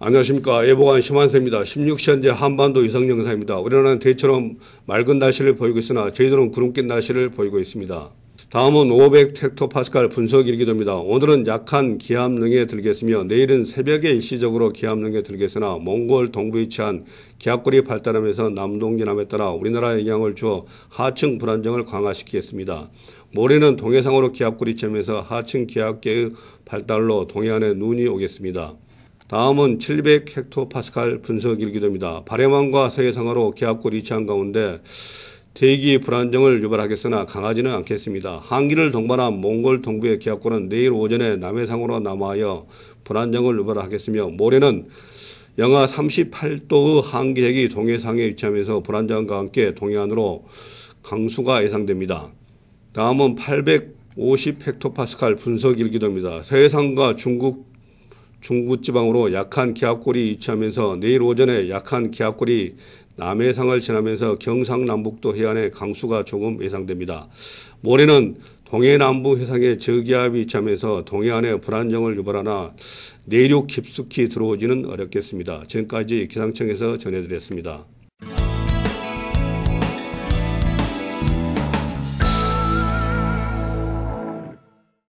안녕하십니까. 예보관 심한세입니다. 16시현재 한반도 이상 영상입니다. 우리나라는 대처럼 맑은 날씨를 보이고 있으나 저희들은 구름 낀 날씨를 보이고 있습니다. 다음은 500 헥토파스칼 분석 일기도입니다. 오늘은 약한 기압능에 들겠으며 내일은 새벽에 일시적으로 기압능에 들겠으나 몽골 동부에 위치한 기압골이 발달하면서 남동진남에 따라 우리나라에 영향을 주어 하층 불안정을 강화시키겠습니다. 모레는 동해상으로 기압골이 점면서 하층 기압계의 발달로 동해안에 눈이 오겠습니다. 다음은 700헥토파스칼 분석 일기도입니다. 바레만과 세계상으로 계약골 이치한 가운데 대기 불안정을 유발하겠으나 강하지는 않겠습니다. 한기를 동반한 몽골 동부의 계약골은 내일 오전에 남해상으로 남하여 불안정을 유발하겠으며 모레는 영하 38도의 한기핵이 동해상에 위치하면서 불안정과 함께 동해안으로 강수가 예상됩니다. 다음은 850헥토파스칼 분석 일기도입니다. 서해상과 중국 중부지방으로 약한 기압골이 위치하면서 내일 오전에 약한 기압골이 남해상을 지나면서 경상남북도 해안에 강수가 조금 예상됩니다. 모레는 동해남부 해상에 저기압이 위치하면서 동해안에 불안정을 유발하나 내륙 깊숙이 들어오지는 어렵겠습니다. 지금까지 기상청에서 전해드렸습니다.